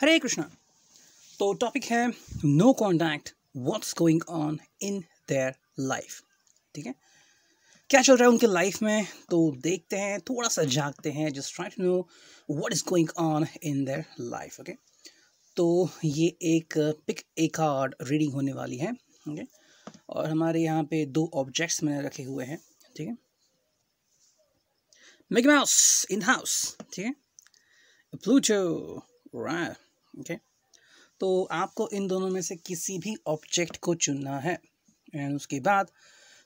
हरे कृष्णा तो टॉपिक है no contact what's going on in their life ठीक है क्या चल रहा है उनके लाइफ में तो देखते हैं थोड़ा सा जागते हैं just try to know what is going on in their life okay तो ये एक पिक ए कार्ड रीडिंग होने वाली है ओके और हमारे यहाँ पे दो ऑब्जेक्ट्स मैंने रखे हुए हैं ठीक है मिकी माउस इन हाउस ठीक है प्लूटो राइट ओके तो आपको इन दोनों में से किसी भी ऑब्जेक्ट को चुनना है एंड उसके बाद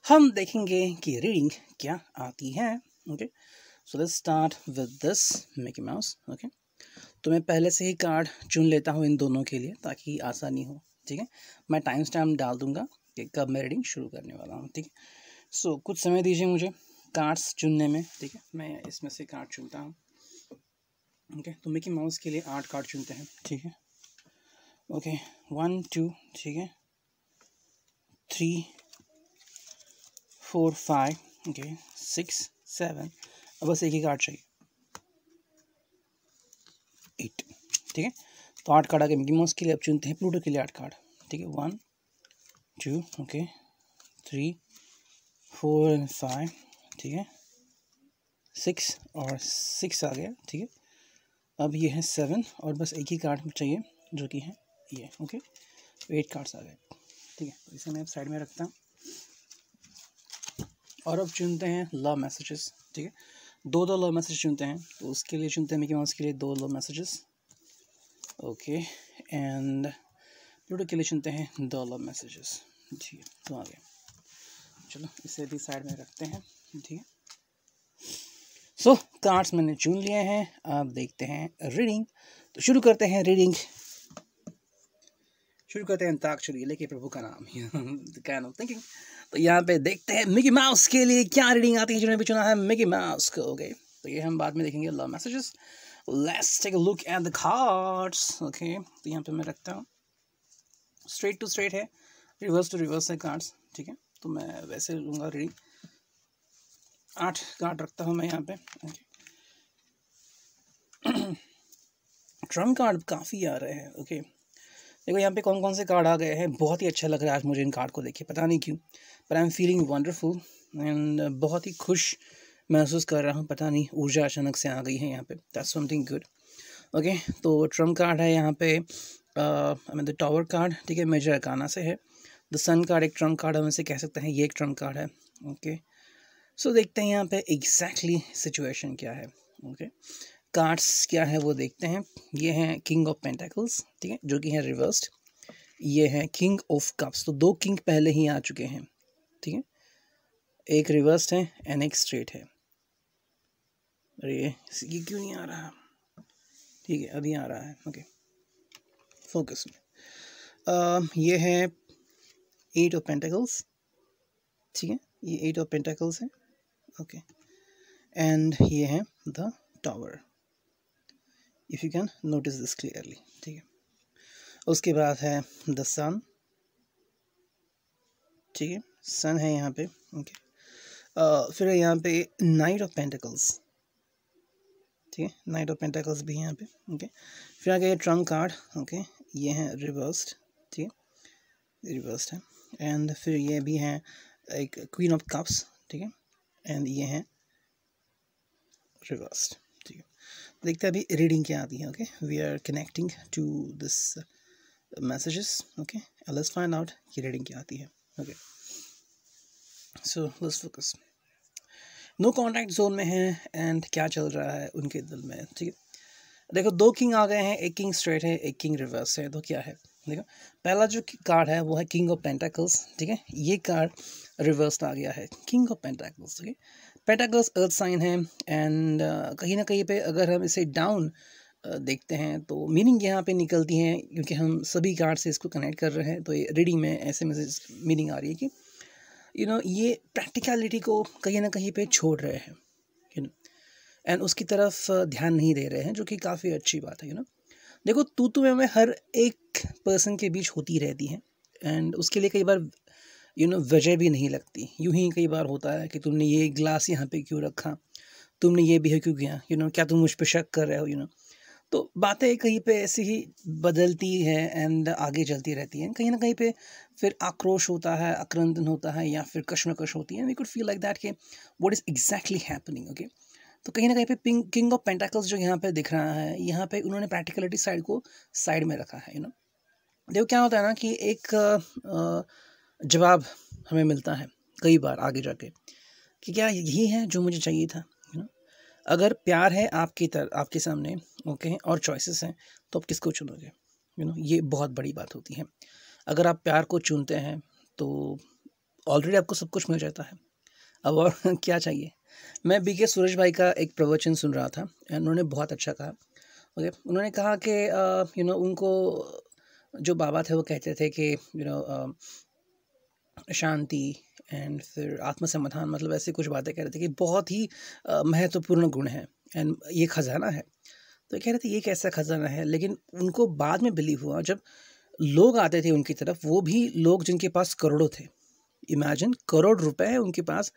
हम देखेंगे कि रीडिंग क्या आती है okay so let's start with this Mickey Mouse okay तो मैं पहले से ही कार्ड चुन लेता हूँ इन दोनों के लिए ताकि आसानी हो ठीक है मैं टाइम स्टैम्प डाल दूंगा कि कब मैं रीडिंग शुरू करने वाला हूँ ठीक है सो कुछ समय दीजिए मुझे कार्ड्स चुनने में ठीक है मैं इसमें से कार्ड चुनता हूँ ओके तो मिकी माउस के लिए आठ कार्ड चुनते हैं ठीक है ओके वन टू ठीक है three four five okay six seven अब बस एक ही कार्ड चाहिए एट ठीक है तो आठ कार्ड आगे मिकी माउस के लिए अब चुनते हैं प्लूटो के लिए आठ कार्ड ठीक है one two okay three four and five ठीक है सिक्स और सिक्स आ गया ठीक है अब ये है सेवन और बस एक ही कार्ड चाहिए जो कि है ये ओके एट कार्ड्स आ गए ठीक है तो इसे मैं साइड में रखता हूँ और अब चुनते हैं लव मैसेजेस ठीक है दो दो लव मैसेज चुनते हैं तो उसके लिए चुनते हैं मिकी माउस के लिए दो love messages okay and Pluto के लिए चुनते हैं दो लव मैसेजेस ठीक है तो आ गया चलो इसे भी साइड में रखते हैं ठीक है सो कार्ड्स मैंने चुन लिए हैं आप देखते हैं रीडिंग तो शुरू करते हैं रीडिंग शुरू करते हैं अंताक्षरी लेके प्रभु का नाम कैन नाम थिंकिंग तो यहाँ पे देखते हैं मिकी माउस के लिए क्या रीडिंग आती है जिन्होंने भी चुना है मिकी माउस को ओके तो ये हम बाद में देखेंगे love messages let's take look at the cards okay तो यहाँ पे मैं रखता हूँ स्ट्रेट टू स्ट्रेट है रिवर्स टू रिवर्स है कार्ड्स ठीक है तो मैं वैसे लूँगा रीडिंग आठ गार्ड रखता हूँ मैं यहाँ पे ट्रम कार्ड काफ़ी आ रहे हैं ओके देखो यहाँ पे कौन कौन से कार्ड आ गए हैं बहुत ही अच्छा लग रहा है आज मुझे इन कार्ड को देखिए पता नहीं क्यों पर I am feeling wonderful and बहुत ही खुश महसूस कर रहा हूँ पता नहीं ऊर्जा अचानक से आ गई है यहाँ पे दैट्स समथिंग गुड ओके तो ट्रम कार्ड है यहाँ पे द टावर कार्ड ठीक है मेजर अकाना से है द सन कार्ड एक ट्रम कार्ड हम इसे कह सकते हैं ये एक ट्रम कार्ड है ओके okay. सो so, देखते हैं यहाँ पे एग्जैक्टली सिचुएशन क्या है ओके कार्ड्स क्या है वो देखते हैं ये हैं किंग ऑफ पेंटेकल्स ठीक है जो कि है रिवर्स्ड ये है किंग ऑफ कप्स तो दो किंग पहले ही आ चुके हैं ठीक है एक रिवर्स्ड है एंड एक स्ट्रेट है अरे ये ये क्यों नहीं आ रहा ठीक है अभी आ रहा है ओके फोकस में ये है एट ऑफ पेंटेकल्स ठीक है ये एट ऑफ पेंटेकल्स है ओके एंड ये है the tower if you can notice this clearly ठीक है उसके बाद है द सन ठीक है सन है यहाँ पे ओके okay. uh, फिर यहाँ पे नाइट ऑफ पेंटिकल्स ठीक है नाइट ऑफ पेंटिकल्स भी है यहाँ पे ओके फिर आ गया ट्रंक कार्ड ओके ये है रिवर्स्ड ठीक है रिवर्स्ड है एंड फिर ये भी है एक क्वीन ऑफ कप्स ठीक है एंड ये हैं रिवर्स ठीक है देखते हैं अभी रीडिंग क्या आती है okay we are connecting to this messages okay let's find out कि रीडिंग क्या आती है okay so let's focus no contact zone में है एंड क्या चल रहा है उनके दिल में ठीक है देखो दो किंग आ गए हैं एक किंग स्ट्रेट है एक किंग रिवर्स है तो क्या है देखो पहला जो कार्ड है वो है किंग ऑफ पेंटाकल्स ठीक है ये कार्ड रिवर्स्ड आ गया है किंग ऑफ पेंटाकल्स ठीक है पेंटाकल्स अर्थ साइन है एंड uh, कहीं ना कहीं पे अगर हम इसे डाउन uh, देखते हैं तो मीनिंग यहाँ पे निकलती है क्योंकि हम सभी कार्ड से इसको कनेक्ट कर रहे हैं तो ये रीडिंग में ऐसे मैसेज मीनिंग आ रही है कि यू you नो know, ये प्रैक्टिकलिटी को कहीं ना कहीं पे छोड़ रहे हैं यू नो एंड उसकी तरफ uh, ध्यान नहीं दे रहे हैं जो कि काफ़ी अच्छी बात है यू you नो know? देखो तू तू तो मैं हर एक पर्सन के बीच होती रहती है एंड उसके लिए कई बार यू नो वजह भी नहीं लगती यूं ही कई बार होता है कि तुमने ये ग्लास यहाँ पे क्यों रखा तुमने ये बिहेव क्यों किया यू नो क्या तुम मुझ पर शक कर रहे हो यू नो तो बातें कहीं पे ऐसे ही बदलती है एंड आगे चलती रहती हैं कहीं ना कहीं पे फिर आक्रोश होता है आक्रंदन होता है या फिर कश्मकश होती है we could feel like that कि what is exactly happening okay तो कहीं ना कहीं पे पिंग किंग ऑफ पेंटाकल्स जो यहाँ पे दिख रहा है यहाँ पे उन्होंने प्रैक्टिकलिटी साइड को साइड में रखा है यू नो देखो क्या होता है ना कि एक जवाब हमें मिलता है कई बार आगे जाके कि क्या यही है जो मुझे चाहिए था यू नो अगर प्यार है आपकी तरह आपके सामने ओके और चॉइसेस हैं तो आप किसको चुनोगे यू नो ये बहुत बड़ी बात होती है अगर आप प्यार को चुनते हैं तो ऑलरेडी आपको सब कुछ मिल जाता है अब और क्या चाहिए मैं बी के सूरज भाई का एक प्रवचन सुन रहा था एंड उन्होंने बहुत अच्छा कहा ओके उन्होंने कहा कि यू uh, नो उनको जो बाबा थे वो कहते थे कि यू नो uh, शांति एंड फिर आत्मसमाधान मतलब ऐसी कुछ बातें कह रहे थे कि बहुत ही uh, महत्वपूर्ण गुण है एंड ये खजाना है तो कह रहे थे ये कैसा खजाना है लेकिन उनको बाद में बिलीव हुआ जब लोग आते थे उनकी तरफ वो भी लोग जिनके पास करोड़ों थे इमेजिन करोड़ रुपए है उनके पास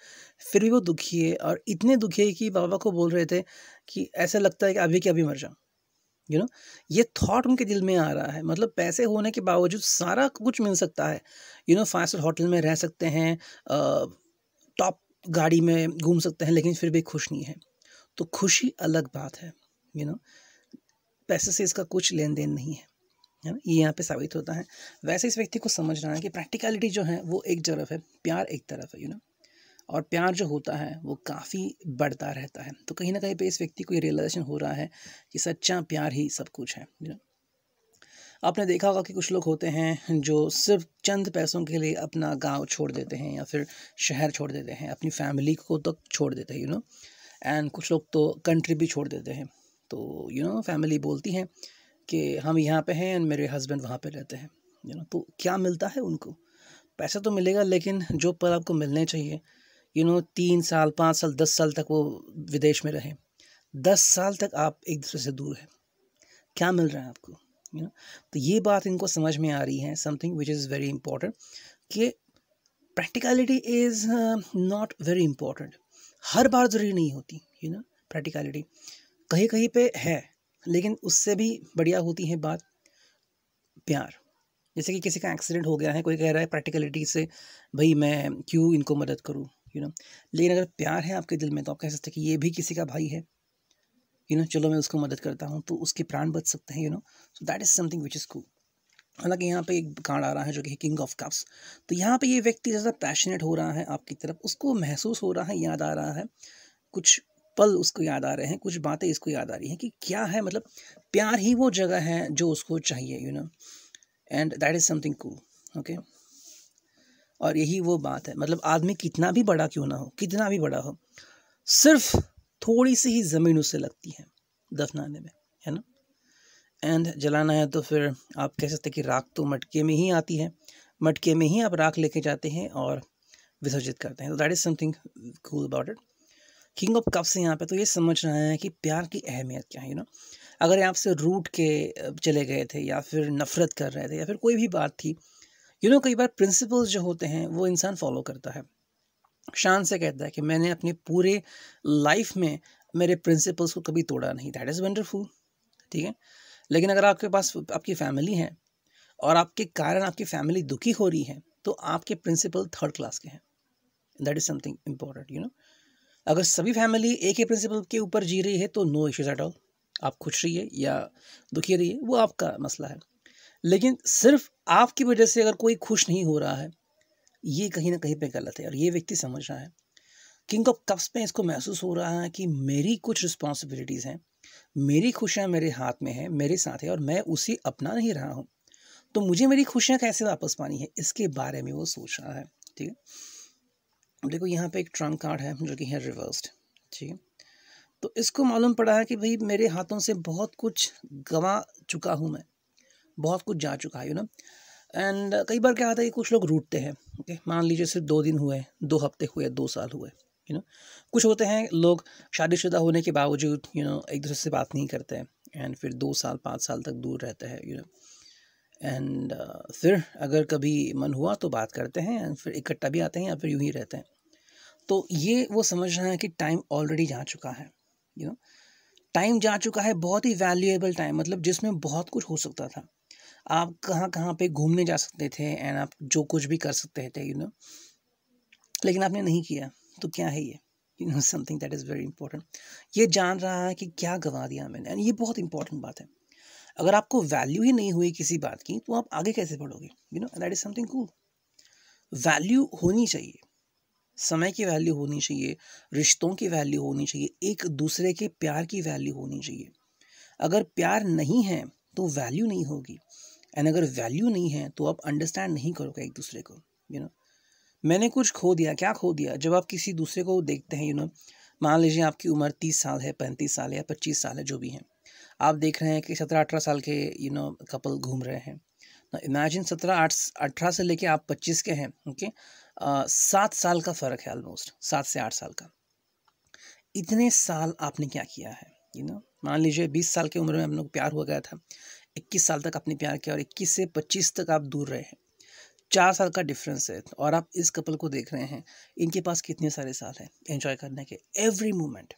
फिर भी वो दुखी है और इतने दुखी है कि बाबा को बोल रहे थे कि ऐसा लगता है कि अभी के अभी मर जाऊँ यू नो ये थॉट उनके दिल में आ रहा है मतलब पैसे होने के बावजूद सारा कुछ मिल सकता है you know five star hotel में रह सकते हैं टॉप गाड़ी में घूम सकते हैं लेकिन फिर भी खुश नहीं है तो खुशी अलग बात है यू you नो know, पैसे से इसका कुछ लेन देन नहीं है है ना ये यहाँ पे साबित होता है वैसे इस व्यक्ति को समझना है कि प्रैक्टिकलिटी जो है वो एक तरफ है प्यार एक तरफ है यू नो और प्यार जो होता है वो काफ़ी बढ़ता रहता है तो कहीं ना कहीं पे इस व्यक्ति को ये रियलाइजेशन हो रहा है कि सच्चा प्यार ही सब कुछ है यू नो आपने देखा होगा कि कुछ लोग होते हैं जो सिर्फ चंद पैसों के लिए अपना गांव छोड़ देते हैं या फिर शहर छोड़ देते हैं अपनी फैमिली को तक तो छोड़ देते हैं यू नो एंड कुछ लोग तो कंट्री भी छोड़ देते हैं तो यू नो फैमिली बोलती है कि हम यहाँ पे हैं एंड मेरे हस्बैंड वहाँ पे रहते हैं यू नो तो क्या मिलता है उनको पैसा तो मिलेगा लेकिन जो पल आपको मिलने चाहिए यू नो तीन साल पाँच साल दस साल तक वो विदेश में रहें दस साल तक आप एक दूसरे से दूर हैं क्या मिल रहा है आपको यू नो तो ये बात इनको समझ में आ रही है something which is very important कि practicality is not very important हर बार ज़रूरी नहीं होती यू नो प्रैक्टिकलिटी कहीं कहीं पे है लेकिन उससे भी बढ़िया होती है बात प्यार जैसे कि किसी का एक्सीडेंट हो गया है कोई कह रहा है प्रैक्टिकलिटी से भाई मैं क्यों इनको मदद करूँ यू नो लेकिन अगर प्यार है आपके दिल में तो आप कह सकते हैं कि ये भी किसी का भाई है यू नो चलो मैं उसको मदद करता हूँ तो उसके प्राण बच सकते हैं you know so that is something which is cool हालांकि यहाँ पे एक कार्ड आ रहा है जो कि किंग ऑफ कप्स तो यहाँ पे ये व्यक्ति ज़्यादा पैशनेट हो रहा है आपकी तरफ उसको महसूस हो रहा है याद आ रहा है कुछ पल उसको याद आ रहे हैं कुछ बातें इसको याद आ रही हैं कि क्या है मतलब प्यार ही वो जगह है जो उसको चाहिए you know and that is something cool okay और यही वो बात है मतलब आदमी कितना भी बड़ा क्यों ना हो कितना भी बड़ा हो सिर्फ थोड़ी सी ही ज़मीन उससे लगती है दफनाने में है ना एंड जलाना है तो फिर आप कह सकते कि राख तो मटके में ही आती है मटके में ही आप राख लेके जाते हैं और विसर्जित करते हैं तो that is something cool about it king of cups यहाँ पे तो ये समझ रहे हैं कि प्यार की अहमियत क्या है यू नो अगर ये आपसे रूट के चले गए थे या फिर नफ़रत कर रहे थे या फिर कोई भी बात थी यू नो कई बार प्रिंसिपल्स जो होते हैं वो इंसान फॉलो करता है शान से कहता है कि मैंने अपने पूरे लाइफ में मेरे प्रिंसिपल्स को कभी तोड़ा नहीं दैट इज़ वंडरफुल ठीक है लेकिन अगर आपके पास आपकी फैमिली है और आपके कारण आपकी फैमिली दुखी हो रही है तो आपके प्रिंसिपल थर्ड क्लास के हैं that is something important you know अगर सभी फैमिली एक ही प्रिंसिपल के ऊपर जी रही है तो नो इश्यूज़ एट ऑल आप खुश रहिए या दुखी रहिए वो आपका मसला है लेकिन सिर्फ आपकी वजह से अगर कोई खुश नहीं हो रहा है ये कहीं ना कहीं पे गलत है और ये व्यक्ति समझ रहा है किंग ऑफ कप्स में इसको महसूस हो रहा है कि मेरी कुछ रिस्पॉन्सिबिलिटीज़ हैं मेरी खुशियाँ मेरे हाथ में है मेरे साथ है और मैं उसे अपना नहीं रहा हूँ तो मुझे मेरी खुशियाँ कैसे वापस पानी है इसके बारे में वो सोच रहा है ठीक है देखो यहाँ पे एक ट्रंक कार्ड है जो कि है रिवर्स्ड ठीक है तो इसको मालूम पड़ा है कि भाई मेरे हाथों से बहुत कुछ गंवा चुका हूँ मैं बहुत कुछ जा चुका है यू नो एंड कई बार क्या होता है कि कुछ लोग रूटते हैं ओके मान लीजिए सिर्फ दो दिन हुए दो हफ्ते हुए दो साल हुए यू नो कुछ होते हैं लोग शादीशुदा होने के बावजूद यू नो एक दूसरे से बात नहीं करते हैं एंड फिर दो साल पाँच साल तक दूर रहते हैं यू नो एंड uh, फिर अगर कभी मन हुआ तो बात करते हैं एंड फिर इकट्ठा भी आते हैं या फिर यूँ ही रहते हैं तो ये वो समझ रहे हैं कि टाइम ऑलरेडी जा चुका है यू नो टाइम जा चुका है बहुत ही वैल्यूएबल टाइम मतलब जिसमें बहुत कुछ हो सकता था आप कहाँ कहाँ पे घूमने जा सकते थे एंड आप जो कुछ भी कर सकते थे यू नो लेकिन आपने नहीं किया तो क्या है ये you know something that is very important ये जान रहा है कि क्या गंवा दिया मैंने एंड ये बहुत इंपॉर्टेंट बात है अगर आपको वैल्यू ही नहीं हुई किसी बात की तो आप आगे कैसे बढ़ोगे you know that is something cool value होनी चाहिए समय की वैल्यू होनी चाहिए रिश्तों की वैल्यू होनी चाहिए एक दूसरे के प्यार की वैल्यू होनी चाहिए अगर प्यार नहीं है तो वैल्यू नहीं होगी एंड अगर वैल्यू नहीं है तो आप अंडरस्टैंड नहीं करोगे एक दूसरे को यू you नो know? मैंने कुछ खो दिया क्या खो दिया जब आप किसी दूसरे को देखते हैं यू नो मान लीजिए आपकी उम्र तीस साल है पैंतीस साल है या पच्चीस साल है जो भी है आप देख रहे हैं कि सत्रह अठारह साल के यू नो कपल घूम रहे हैं इमेजिन सत्रह आठ अठारह से लेके आप पच्चीस के हैं ओके सात साल का फ़र्क है ऑलमोस्ट सात से आठ साल का इतने साल आपने क्या किया है यू नो मान लीजिए बीस साल की उम्र में हम लोग प्यार हो गया था इक्कीस साल तक आपने प्यार किया और इक्कीस से पच्चीस तक आप दूर रहे हैं चार साल का डिफरेंस है और आप इस कपल को देख रहे हैं इनके पास कितने सारे साल हैं एंजॉय करने के एवरी मोमेंट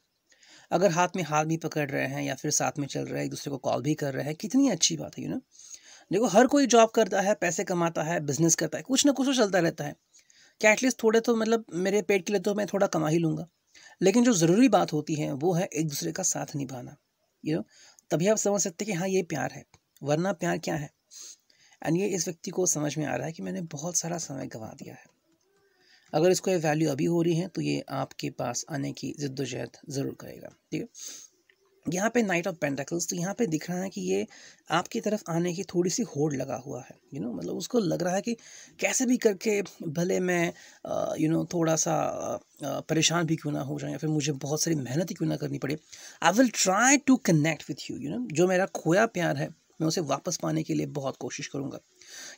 अगर हाथ में हाथ भी पकड़ रहे हैं या फिर साथ में चल रहे हैं एक दूसरे को कॉल भी कर रहे हैं कितनी अच्छी बात है यू नो देखो हर कोई जॉब करता है पैसे कमाता है बिजनेस करता है कुछ ना कुछ तो चलता रहता है क्या एटलीस्ट थोड़े तो मतलब मेरे पेट के लिए तो मैं थोड़ा कमा ही लूँगा लेकिन जो ज़रूरी बात होती है वो है एक दूसरे का साथ निभाना यू नो तभी आप समझ सकते कि हाँ ये प्यार है वरना प्यार क्या है एंड ये इस व्यक्ति को समझ में आ रहा है कि मैंने बहुत सारा समय गंवा दिया है अगर इसको ये वैल्यू अभी हो रही है तो ये आपके पास आने की जद्दोजहद ज़रूर करेगा ठीक है यहाँ पे नाइट ऑफ पेंटाकल्स तो यहाँ पे दिख रहा है कि ये आपकी तरफ आने की थोड़ी सी होड़ लगा हुआ है यू you नो know? मतलब उसको लग रहा है कि कैसे भी करके भले मैं यू नो know, थोड़ा सा परेशान भी क्यों ना हो जाए या फिर मुझे बहुत सारी मेहनत ही क्यों ना करनी पड़े I will try to connect with you you know जो मेरा खोया प्यार है मैं उसे वापस पाने के लिए बहुत कोशिश करूँगा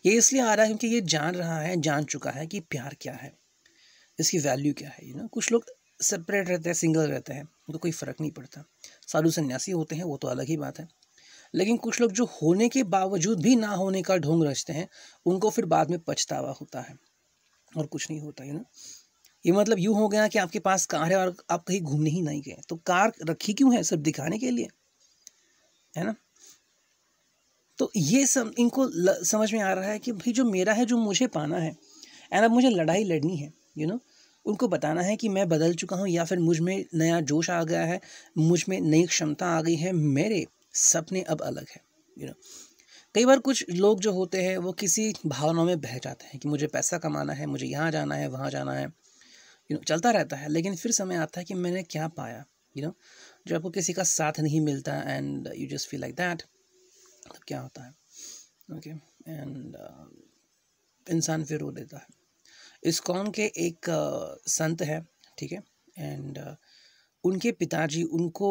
ये इसलिए आ रहा है क्योंकि ये जान रहा है जान चुका है कि प्यार क्या है इसकी वैल्यू क्या है यू ना कुछ लोग सेपरेट रहते हैं सिंगल रहते हैं उनको कोई फ़र्क नहीं पड़ता साधु सन्यासी होते हैं वो तो अलग ही बात है लेकिन कुछ लोग जो होने के बावजूद भी ना होने का ढोंग रचते हैं उनको फिर बाद में पछतावा होता है और कुछ नहीं होता यू ना ये मतलब यूँ हो गया कि आपके पास कार है और आप कहीं घूमने ही नहीं गए तो कार रखी क्यों है सिर्फ दिखाने के लिए है ना तो ये सब इनको समझ में आ रहा है कि भाई जो मेरा है जो मुझे पाना है एंड अब मुझे लड़ाई लड़नी है यू नो उनको बताना है कि मैं बदल चुका हूँ या फिर मुझ में नया जोश आ गया है मुझ में नई क्षमता आ गई है मेरे सपने अब अलग है यू नो कई बार कुछ लोग जो होते हैं वो किसी भावना में बह जाते हैं कि मुझे पैसा कमाना है मुझे यहाँ जाना है वहाँ जाना है यू नो चलता रहता है लेकिन फिर समय आता है कि मैंने क्या पाया यू नो जब आपको किसी का साथ नहीं मिलता and you just feel like that तब क्या होता है ओके एंड uh, इंसान फिर रो देता है इस्कॉन के एक संत है ठीक है एंड उनके पिताजी उनको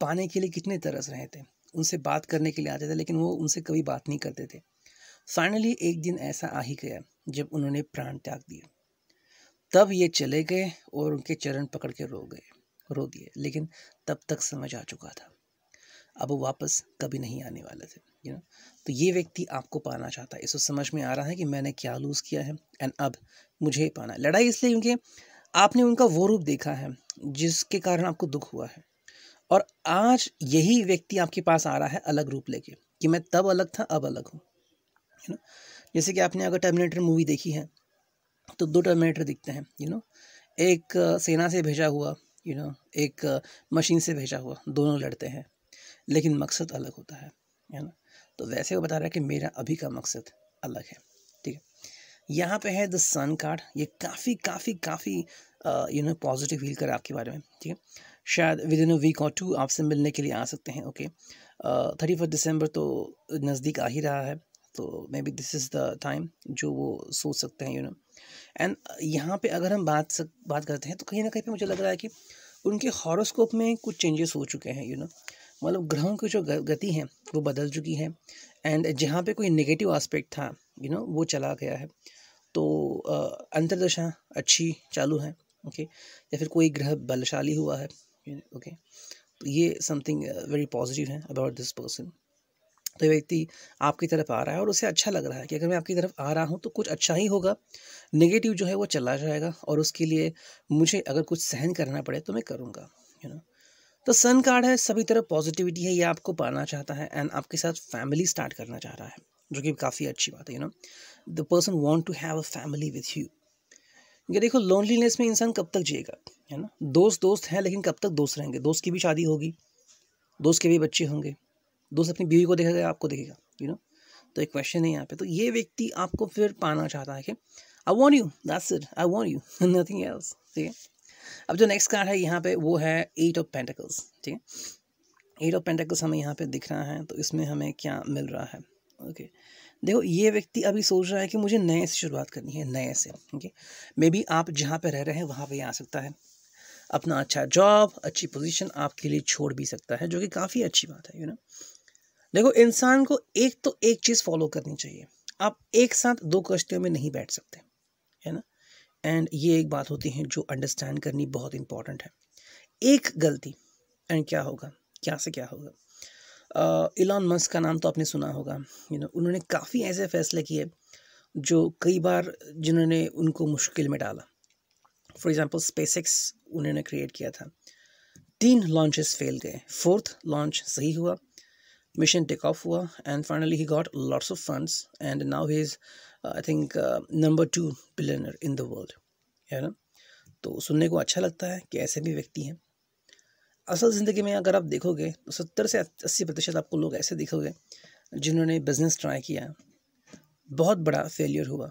पाने के लिए कितने तरस रहे थे उनसे बात करने के लिए आते थे लेकिन वो उनसे कभी बात नहीं करते थे फाइनली एक दिन ऐसा आ ही गया जब उन्होंने प्राण त्याग दिए तब ये चले गए और उनके चरण पकड़ के रो गए रो दिए लेकिन तब तक समझ आ चुका था अब वो वापस कभी नहीं आने वाले थे यू नो तो ये व्यक्ति आपको पाना चाहता है इसको समझ में आ रहा है कि मैंने क्या लूज़ किया है एंड अब मुझे पाना लड़ाई इसलिए क्योंकि आपने उनका वो रूप देखा है जिसके कारण आपको दुख हुआ है और आज यही व्यक्ति आपके पास आ रहा है अलग रूप लेके कि मैं तब अलग था अब अलग हूँ यू नो जैसे कि आपने अगर टर्मिनेटर मूवी देखी है तो दो टर्मिनेटर दिखते हैं यू नो एक सेना से भेजा हुआ यू नो एक मशीन से भेजा हुआ दोनों लड़ते हैं लेकिन मकसद अलग होता है है ना तो वैसे वो बता रहा है कि मेरा अभी का मकसद अलग है यहाँ पे है द सन कार्ड ये काफ़ी काफ़ी काफ़ी यू नो पॉजिटिव फील कर आपके बारे में ठीक है शायद विद इन अ वीक और टू आपसे मिलने के लिए आ सकते हैं ओके थर्टी फर्स्ट दिसंबर तो नज़दीक आ ही रहा है तो maybe this is the time जो वो सोच सकते हैं यू नो एंड यहाँ पे अगर हम बात सक, बात करते हैं तो कहीं ना कहीं पे मुझे लग रहा है कि उनके हॉरोस्कोप में कुछ चेंजेस हो चुके हैं यू नो मतलब ग्रहों की जो गति है वो बदल चुकी है एंड जहाँ पे कोई नेगेटिव आस्पेक्ट था यू you नो know, वो चला गया है तो अंतरदशा अच्छी चालू है ओके या फिर कोई ग्रह बलशाली हुआ है ओके तो ये समथिंग वेरी पॉजिटिव है अबाउट दिस पर्सन तो ये व्यक्ति आपकी तरफ आ रहा है और उसे अच्छा लग रहा है कि अगर मैं आपकी तरफ आ रहा हूँ तो कुछ अच्छा ही होगा नेगेटिव जो है वो चला जाएगा और उसके लिए मुझे अगर कुछ सहन करना पड़े तो मैं करूँगा यू नो तो सन कार्ड है सभी तरफ पॉजिटिविटी है ये आपको पाना चाहता है एंड आपके साथ फैमिली स्टार्ट करना चाह रहा है जो कि काफ़ी अच्छी बात है you know the person want to have a family with you ये देखो लोनलीनेस में इंसान कब तक जिएगा है ना दोस्त दोस्त हैं लेकिन कब तक दोस्त रहेंगे दोस्त की भी शादी होगी दोस्त के भी बच्चे होंगे दोस्त अपनी बीवी को देखेगा आपको देखेगा यू नो तो एक क्वेश्चन है यहाँ पे तो ये व्यक्ति आपको फिर पाना चाहता है कि I want you that's it I want you nothing else ठीक है अब जो नेक्स्ट कार्ड है यहाँ पे वो है एट ऑफ पेंटिकल्स ठीक है एट ऑफ पेंटिकल्स हमें यहाँ पे दिख रहा है तो इसमें हमें क्या मिल रहा है ओके देखो ये व्यक्ति अभी सोच रहा है कि मुझे नए से शुरुआत करनी है नए से ओके मे बी आप जहाँ पे रह रहे हैं वहाँ पे आ सकता है अपना अच्छा जॉब अच्छी पोजीशन आपके लिए छोड़ भी सकता है जो कि काफ़ी अच्छी बात है यू नो देखो इंसान को एक तो एक चीज़ फॉलो करनी चाहिए आप एक साथ दो कश्तियों में नहीं बैठ सकते है ना एंड ये एक बात होती है जो अंडरस्टैंड करनी बहुत इंपॉर्टेंट है एक गलती एंड क्या होगा क्या से क्या होगा इलॉन मस्क का नाम तो आपने सुना होगा यू नो उन्होंने काफ़ी ऐसे फैसले किए जो कई बार जिन्होंने उनको मुश्किल में डाला फॉर एग्ज़ाम्पल स्पेसिक्स उन्होंने क्रिएट किया था तीन लॉन्चेस फेल गए फोर्थ लॉन्च सही हुआ मिशन टेक ऑफ हुआ and finally he got lots of funds and now he is I think number two billionaire in the world है ना तो सुनने को अच्छा लगता है कि ऐसे भी व्यक्ति हैं असल ज़िंदगी में अगर आप देखोगे तो सत्तर से अस्सी प्रतिशत आपको लोग ऐसे दिखोगे जिन्होंने बिज़नेस ट्राई किया बहुत बड़ा फेलियर हुआ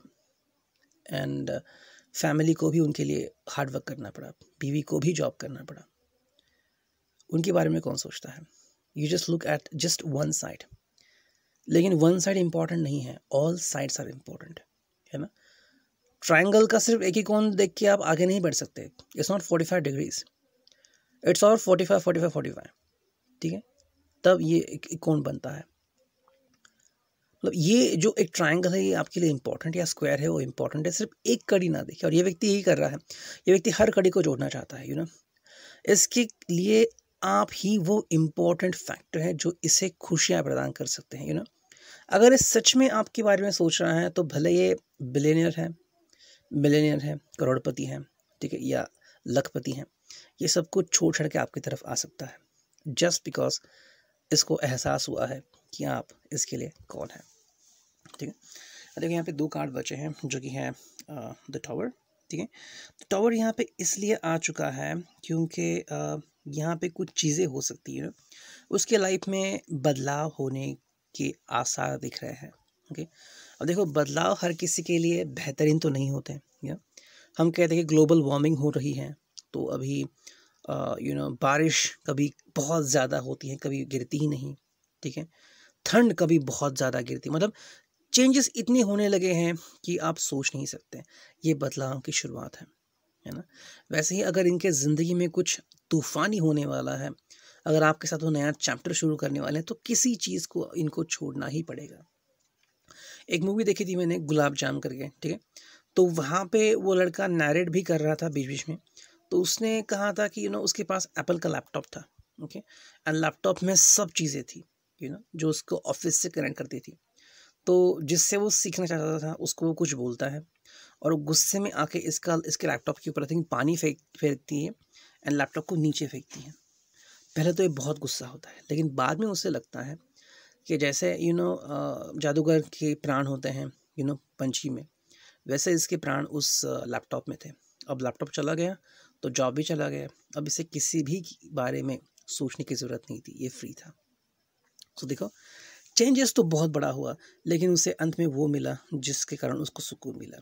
एंड फैमिली को भी उनके लिए हार्ड वर्क करना पड़ा बीवी को भी जॉब करना पड़ा उनके बारे में कौन सोचता है you just look at just one side लेकिन वन साइड इम्पॉर्टेंट नहीं है ऑल साइड्स आर इम्पॉर्टेंट है ना ट्राइंगल का सिर्फ एक ही कोण देख के आप आगे नहीं बढ़ सकते it's not forty five degrees it's और forty five forty five forty five ठीक है तब ये एक, कोण बनता है मतलब ये जो एक ट्रायंगल है ये आपके लिए इंपॉर्टेंट या स्क्वायर है वो इंपॉर्टेंट है सिर्फ एक कड़ी ना देखे और ये व्यक्ति यही कर रहा है ये व्यक्ति हर कड़ी को जोड़ना चाहता है यू नो इसके लिए आप ही वो इम्पॉर्टेंट फैक्टर है जो इसे खुशियाँ प्रदान कर सकते हैं यू नो अगर इस सच में आपके बारे में सोच रहा है तो भले ये बिलेनियर है मिलेनियर है करोड़पति हैं ठीक है या लखपति हैं ये सब कुछ छोड़ छड़ के आपकी तरफ आ सकता है जस्ट बिकॉज इसको एहसास हुआ है कि आप इसके लिए कौन हैं ठीक है देखो यहाँ पे दो कार्ड बचे हैं जो कि हैं द टावर ठीक है टावर यहाँ पे इसलिए आ चुका है क्योंकि यहाँ पे कुछ चीज़ें हो सकती हैं उसके लाइफ में बदलाव होने के आसार दिख रहे हैं ओके अब देखो बदलाव हर किसी के लिए बेहतरीन तो नहीं होते या हम कहते हैं कि ग्लोबल वार्मिंग हो रही है तो अभी यू नो बारिश कभी बहुत ज़्यादा होती है कभी गिरती ही नहीं ठीक है ठंड कभी बहुत ज़्यादा गिरती मतलब चेंजेस इतने होने लगे हैं कि आप सोच नहीं सकते ये बदलाव की शुरुआत है है ना वैसे ही अगर इनके ज़िंदगी में कुछ तूफ़ानी होने वाला है अगर आपके साथ वो नया चैप्टर शुरू करने वाले हैं तो किसी चीज़ को इनको छोड़ना ही पड़ेगा एक मूवी देखी थी मैंने गुलाब जाम करके ठीक है तो वहाँ पे वो लड़का नरेट भी कर रहा था बीच बीच में तो उसने कहा था कि यू you नो know, उसके पास एप्पल का लैपटॉप था ओके एंड लैपटॉप में सब चीज़ें थी यू you नो know, जो उसको ऑफिस से कनेक्ट करती थी तो जिससे वो सीखना चाहता था उसको वो कुछ बोलता है और गुस्से में आके इसका इसके लैपटॉप के ऊपर आई थिंक पानी फेंक फेंकती है एंड लैपटॉप को नीचे फेंकती है पहले तो ये बहुत गुस्सा होता है लेकिन बाद में उसे लगता है कि जैसे यू नो जादूगर के प्राण होते हैं यू नो पंछी में वैसे इसके प्राण उस लैपटॉप में थे अब लैपटॉप चला गया तो जॉब भी चला गया अब इसे किसी भी बारे में सोचने की ज़रूरत नहीं थी ये फ्री था सो तो देखो चेंजेस तो बहुत बड़ा हुआ लेकिन उसे अंत में वो मिला जिसके कारण उसको सुकून मिला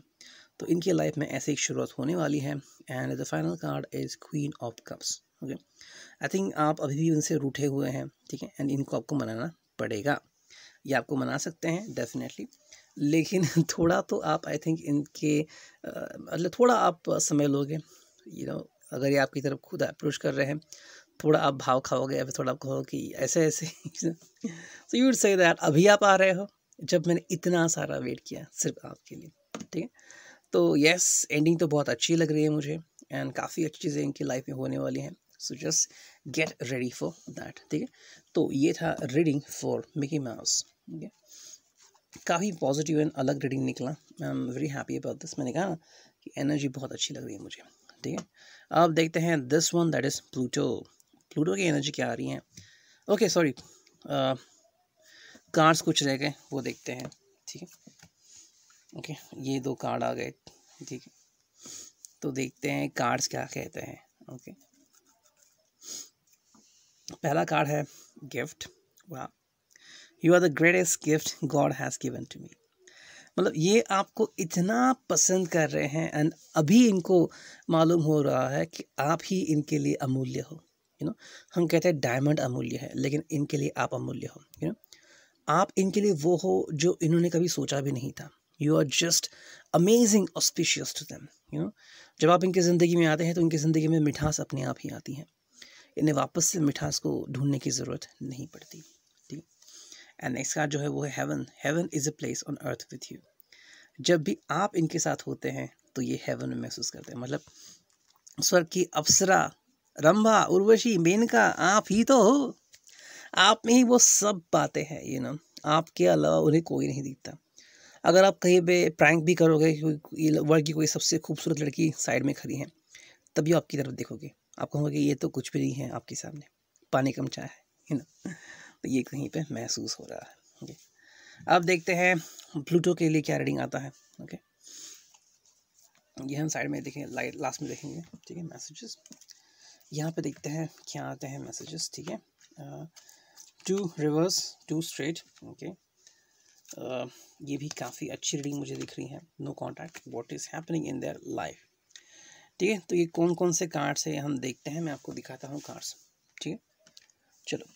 तो इनकी लाइफ में ऐसे ही शुरुआत होने वाली है and the final card is queen of cups okay I think आप अभी भी उनसे रूठे हुए हैं ठीक है एंड इनको आपको मनाना पड़ेगा ये आपको मना सकते हैं डेफिनेटली लेकिन थोड़ा तो आप आई थिंक इनके मतलब थोड़ा आप समय लोगे यू नो अगर ये आपकी तरफ खुद अप्रोच कर रहे हैं थोड़ा आप भाव खाओगे या फिर थोड़ा आप कहो कि ऐसे ऐसे सो यू से दैट अभी आप आ रहे हो जब मैंने इतना सारा वेट किया सिर्फ आपके लिए ठीक है तो यस एंडिंग तो बहुत अच्छी लग रही है मुझे एंड काफ़ी अच्छी चीज़ें इनकी लाइफ में होने वाली हैं so just get ready for that ठीक है तो ये था रीडिंग फॉर मिकी माउस ठीक है काफ़ी पॉजिटिव एंड अलग रीडिंग निकला I am very happy about this मैंने कहा कि एनर्जी बहुत अच्छी लग रही है मुझे ठीक है अब देखते हैं this one that is Pluto Pluto की एनर्जी क्या आ रही है ओके सॉरी कार्ड्स कुछ रह गए वो देखते हैं ठीक है ओके ये दो कार्ड आ गए ठीक है तो देखते हैं कार्ड्स क्या कहते हैं ओके पहला कार्ड है गिफ्ट वाह you are the greatest gift God has given to me मतलब ये आपको इतना पसंद कर रहे हैं एंड अभी इनको मालूम हो रहा है कि आप ही इनके लिए अमूल्य हो यू नो हम कहते हैं डायमंड अमूल्य है लेकिन इनके लिए आप अमूल्य हो यू नो आप इनके लिए वो हो जो इन्होंने कभी सोचा भी नहीं था you are just amazing auspicious to them you know जब आप इनकी ज़िंदगी में आते हैं तो इनकी ज़िंदगी में मिठास अपने आप ही आती है इन्हें वापस से मिठास को ढूंढने की ज़रूरत नहीं पड़ती एंड नेक्स्ट कार्ड जो है वो है heaven heaven is a place on earth with you जब भी आप इनके साथ होते हैं तो ये हेवन में महसूस करते हैं मतलब स्वर्ग की अप्सरा रंभा उर्वशी मेनका आप ही तो हो आप में ही वो सब बातें हैं ये ना आपके अलावा उन्हें कोई नहीं दिखता अगर आप कहीं पे प्रैंक भी करोगे वर्ग की कोई सबसे खूबसूरत लड़की साइड में खड़ी है तभी आपकी तरफ देखोगे आप कहोगे ये तो कुछ भी नहीं है आपके सामने पानी कम चाय है ना तो ये कहीं पे महसूस हो रहा है ओके अब देखते हैं प्लूटो के लिए क्या रीडिंग आता है ओके ये हम साइड में देखेंगे लाइट लास्ट में देखेंगे ठीक है मैसेजेस यहाँ पे देखते हैं क्या आते हैं मैसेजेस ठीक है two reverse two straight okay ये भी काफ़ी अच्छी रीडिंग मुझे दिख रही है no contact what is happening in their life ठीक है तो ये कौन कौन से कार्ड्स है हम देखते हैं मैं आपको दिखाता हूँ कार्ड्स ठीक है चलो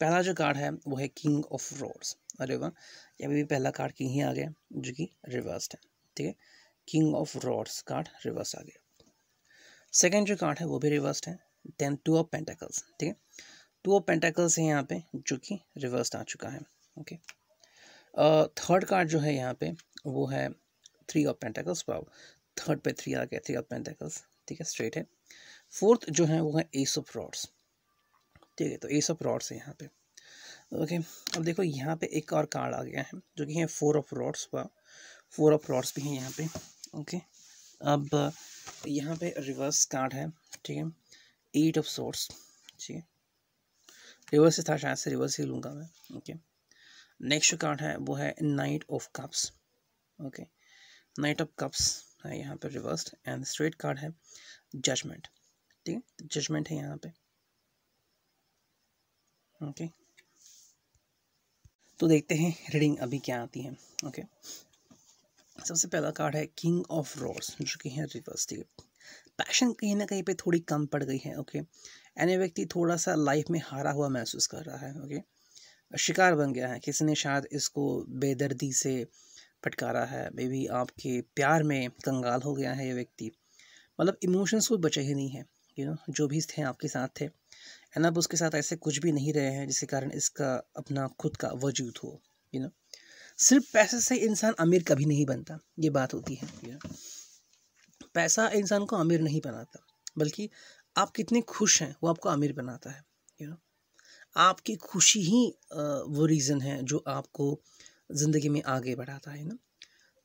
पहला जो कार्ड है वो है किंग ऑफ रोड्स अरे वाह यहाँ भी पहला कार्ड किंग ही आ गया जो कि रिवर्स्ड है ठीक है king of rods card reverse आ गया सेकेंड जो कार्ड है वो भी रिवर्स्ड है देन टू ऑफ पेंटेकल्स ठीक है टू ऑफ पेंटेकल्स है यहाँ पे जो कि रिवर्स्ड आ चुका है ओके थर्ड कार्ड जो है यहाँ पे वो है थ्री ऑफ पेंटेकल्स पाओ थर्ड पे थ्री आ गया थ्री ऑफ पेंटेकल्स ठीक है स्ट्रेट है फोर्थ जो है वो है एस ऑफ रॉड्स ठीक है तो ये सब रॉड्स है यहाँ पे ओके अब देखो यहाँ पे एक और कार्ड आ गया है जो कि है फोर ऑफ रॉड्स व फोर ऑफ रॉड्स भी हैं यहाँ पे ओके अब यहाँ पे रिवर्स कार्ड है ठीक है एट ऑफ सोर्ट्स ठीक है रिवर्स था शायद से रिवर्स ही लूँगा मैं ओके नेक्स्ट कार्ड है वो है knight of cups okay knight of cups है यहाँ पे रिवर्स एंड स्ट्रेट कार्ड है जजमेंट ठीक है जजमेंट है यहाँ पे ओके तो देखते हैं रीडिंग अभी क्या आती है ओके सबसे पहला कार्ड है किंग ऑफ रोड्स जो कि है रिवर्स टिकट पैशन कहीं ना कहीं पे थोड़ी कम पड़ गई है ओके एने व्यक्ति थोड़ा सा लाइफ में हारा हुआ महसूस कर रहा है ओके शिकार बन गया है किसी ने शायद इसको बेदर्दी से फटकारा है मे बी आपके प्यार में कंगाल हो गया है ये व्यक्ति मतलब इमोशंस को बचे ही नहीं है यू नो जो भी थे आपके साथ थे एंड अब उसके साथ ऐसे कुछ भी नहीं रहे हैं जिसके कारण इसका अपना खुद का वजूद हो यू नो सिर्फ पैसे से इंसान अमीर कभी नहीं बनता ये बात होती है यू नो पैसा इंसान को अमीर नहीं बनाता बल्कि आप कितने खुश हैं वो आपको अमीर बनाता है यू नो आपकी खुशी ही वो रीज़न है जो आपको ज़िंदगी में आगे बढ़ाता है ना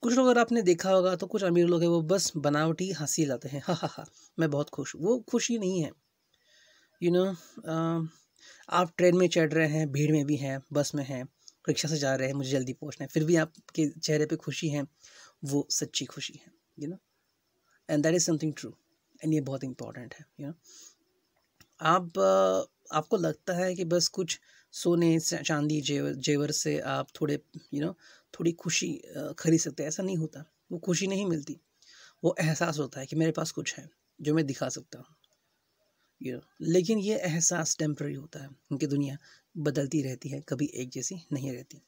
कुछ लोग अगर आपने देखा होगा तो कुछ अमीर लोग हैं वो बस बनावटी हंसी लाते हैं हा हा हा मैं बहुत खुश वो खुशी नहीं है यू नो um, आप ट्रेन में चढ़ रहे हैं भीड़ में भी हैं बस में हैं रिक्शा से जा रहे हैं मुझे जल्दी पहुंचना है फिर भी आपके चेहरे पे खुशी है वो सच्ची खुशी है you know and that is something true and ये बहुत इंपॉर्टेंट है यू you नो know? आप uh, आपको लगता है कि बस कुछ सोने चांदी जेवर जेवर से आप थोड़े यू you नो know, थोड़ी खुशी uh, खरीद सकते हैं ऐसा नहीं होता वो खुशी नहीं मिलती वो एहसास होता है कि मेरे पास कुछ है जो मैं दिखा सकता हूँ यू नो लेकिन ये एहसास टेम्प्रेरी होता है उनकी दुनिया बदलती रहती है कभी एक जैसी नहीं रहती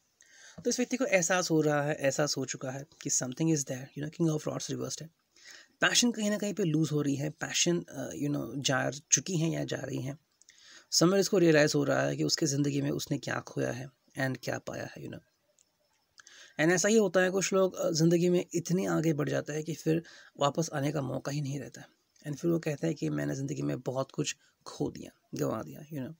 तो इस व्यक्ति को एहसास हो रहा है एहसास हो चुका है कि something is there you know king of rods reversed है पैशन कहीं ना कहीं पे लूज़ हो रही है पैशन यू नो जा चुकी हैं या जा रही हैं समर इसको रियलाइज़ हो रहा है कि उसके ज़िंदगी में उसने क्या खोया है एंड क्या पाया है यू नो एंड ऐसा ही होता है कुछ लोग uh, ज़िंदगी में इतने आगे बढ़ जाता है कि फिर वापस आने का मौका ही नहीं रहता है एंड फिर वो कहता है कि मैंने ज़िंदगी में बहुत कुछ खो दिया गंवा दिया यू you नो know?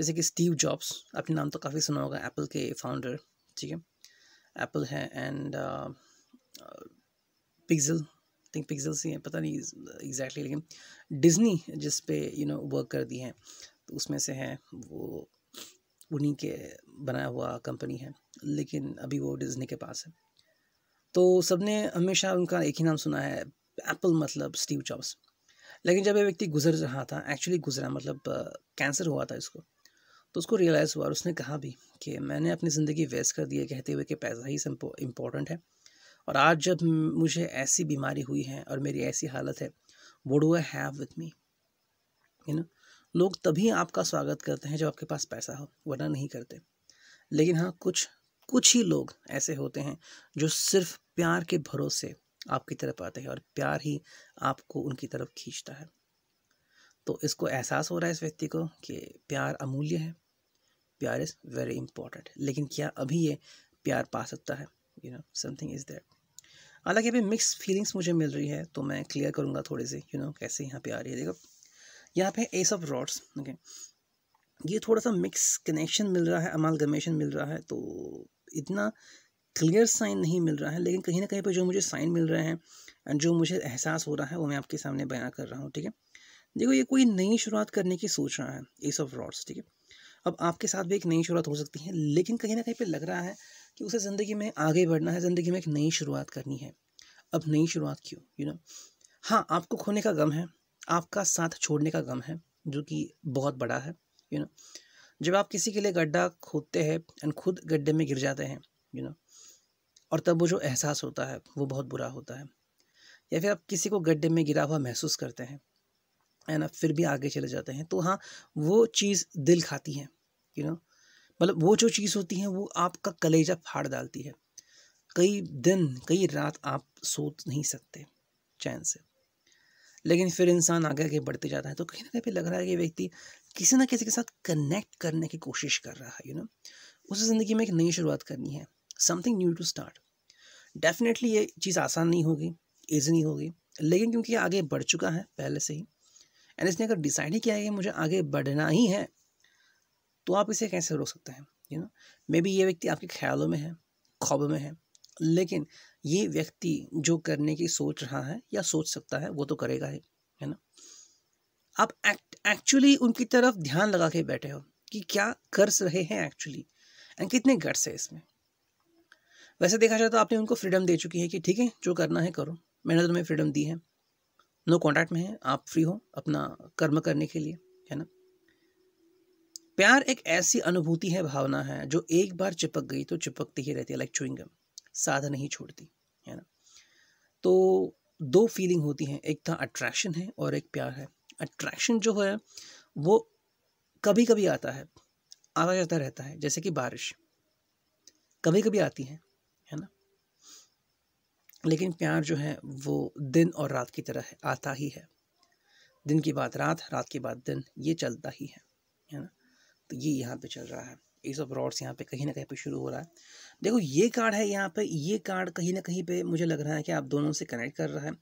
जैसे कि स्टीव जॉब्स अपने नाम तो काफ़ी सुना होगा एप्पल के फाउंडर ठीक है एप्पल है and Pixel think Pixel C हैं पता नहीं एग्जैक्टली exactly, लेकिन डिज्नी जिस पे यू नो वर्क कर दी है तो उसमें से हैं वो उन्हीं के बनाया हुआ कंपनी है लेकिन अभी वो डिज्नी के पास है तो सब ने हमेशा उनका एक ही नाम सुना है एप्पल मतलब स्टीव जॉब्स लेकिन जब ये व्यक्ति गुजर रहा था एक्चुअली गुजरा मतलब कैंसर हुआ था इसको तो उसको रियलाइज़ हुआ और उसने कहा भी कि मैंने अपनी ज़िंदगी वेस्ट कर दी है कहते हुए कि पैसा ही इम्पोर्टेंट है और आज जब मुझे ऐसी बीमारी हुई है और मेरी ऐसी हालत है वो do I have with me you know लोग तभी आपका स्वागत करते हैं जब आपके पास पैसा हो वरना नहीं करते लेकिन हाँ कुछ कुछ ही लोग ऐसे होते हैं जो सिर्फ प्यार के भरोसे आपकी तरफ आते हैं और प्यार ही आपको उनकी तरफ खींचता है तो इसको एहसास हो रहा है इस व्यक्ति को कि प्यार अमूल्य है प्यार इज़ वेरी इंपॉर्टेंट लेकिन क्या अभी ये प्यार पा सकता है you know something is that हालांकि अभी मिक्स फीलिंग्स मुझे मिल रही है तो मैं क्लियर करूँगा थोड़े से यू नो कैसे यहाँ पे आ रही है देखो यहाँ पे एस ऑफ रॉड्स ओके ये थोड़ा सा मिक्स कनेक्शन मिल रहा है अमाल मिल रहा है तो इतना क्लियर साइन नहीं मिल रहा है लेकिन कहीं ना कहीं पर जो मुझे साइन मिल रहे हैं एंड जो मुझे एहसास हो रहा है वो मैं आपके सामने बयां कर रहा हूँ ठीक है देखो ये कोई नई शुरुआत करने की सोच रहा है एस ऑफ रॉड्स ठीक है अब आपके साथ भी एक नई शुरुआत हो सकती है लेकिन कहीं ना कहीं पर लग रहा है कि उसे ज़िंदगी में आगे बढ़ना है ज़िंदगी में एक नई शुरुआत करनी है अब नई शुरुआत क्यों यू नो हाँ आपको खोने का गम है आपका साथ छोड़ने का गम है जो कि बहुत बड़ा है यू you नो know? जब आप किसी के लिए गड्ढा खोदते हैं एंड खुद गड्ढे में गिर जाते हैं यू you नो know? और तब वो जो एहसास होता है वो बहुत बुरा होता है या फिर आप किसी को गड्ढे में गिरा हुआ महसूस करते हैं है ना फिर भी आगे चले जाते हैं तो हाँ वो चीज़ दिल खाती है यू नो मतलब वो जो चीज़ होती है वो आपका कलेजा फाड़ डालती है कई दिन कई रात आप सो नहीं सकते चैन से लेकिन फिर इंसान आगे आगे बढ़ते जाता है तो कहीं ना कहीं लग रहा है कि व्यक्ति किसी ना किसी के साथ कनेक्ट करने की कोशिश कर रहा है यू नो उसे ज़िंदगी में एक नई शुरुआत करनी है something new to start definitely ये चीज़ आसान नहीं होगी ईजी नहीं होगी लेकिन क्योंकि आगे बढ़ चुका है पहले से ही एंड इसने अगर डिसाइड ही किया है कि मुझे आगे बढ़ना ही है तो आप इसे कैसे रोक सकते हैं यू नो मे बी ये व्यक्ति आपके ख्यालों में है ख्वाबों में है लेकिन ये व्यक्ति जो करने की सोच रहा है या सोच सकता है वो तो करेगा ही है ना आप एक्चुअली उनकी तरफ ध्यान लगा के बैठे हो कि क्या कर रहे हैं एक्चुअली एंड कितने गट्स है इसमें वैसे देखा जाए तो आपने उनको फ्रीडम दे चुकी है कि ठीक है जो करना है करो मैंने तो तुम्हें फ्रीडम दी है नो कॉन्टैक्ट में है आप फ्री हो अपना कर्म करने के लिए है ना प्यार एक ऐसी अनुभूति है भावना है जो एक बार चिपक गई तो चिपकती ही रहती है लाइक चुइंगम साध नहीं छोड़ती है ना तो दो फीलिंग होती हैं एक था अट्रैक्शन है और एक प्यार है अट्रैक्शन जो है वो कभी कभी आता है आता जाता रहता है जैसे कि बारिश कभी कभी आती है लेकिन प्यार जो है वो दिन और रात की तरह आता ही है दिन की बात रात रात की बात दिन ये चलता ही है है ना तो ये यहाँ पे चल रहा है इस ऑफ रॉड्स यहाँ पे कहीं ना कहीं पे शुरू हो रहा है देखो ये कार्ड है यहाँ पे ये कार्ड कहीं ना कहीं पे मुझे लग रहा है कि आप दोनों से कनेक्ट कर रहा है